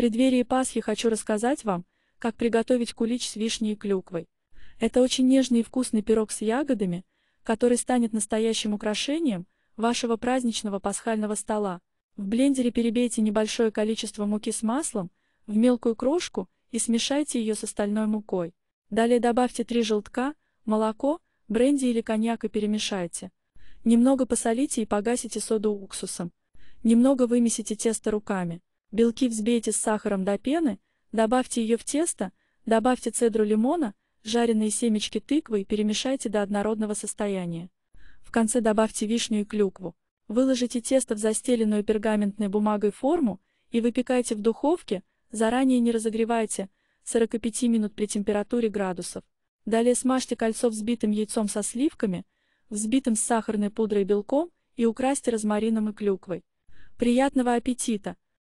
преддверии Пасхи хочу рассказать вам, как приготовить кулич с вишней и клюквой. Это очень нежный и вкусный пирог с ягодами, который станет настоящим украшением вашего праздничного пасхального стола. В блендере перебейте небольшое количество муки с маслом в мелкую крошку и смешайте ее с остальной мукой. Далее добавьте 3 желтка, молоко, бренди или коньяк и перемешайте. Немного посолите и погасите соду уксусом. Немного вымесите тесто руками. Белки взбейте с сахаром до пены, добавьте ее в тесто, добавьте цедру лимона, жареные семечки тыквы и перемешайте до однородного состояния. В конце добавьте вишню и клюкву. Выложите тесто в застеленную пергаментной бумагой форму и выпекайте в духовке, заранее не разогревайте, 45 минут при температуре градусов. Далее смажьте кольцо взбитым яйцом со сливками, взбитым с сахарной пудрой белком и украсьте розмарином и клюквой. Приятного аппетита!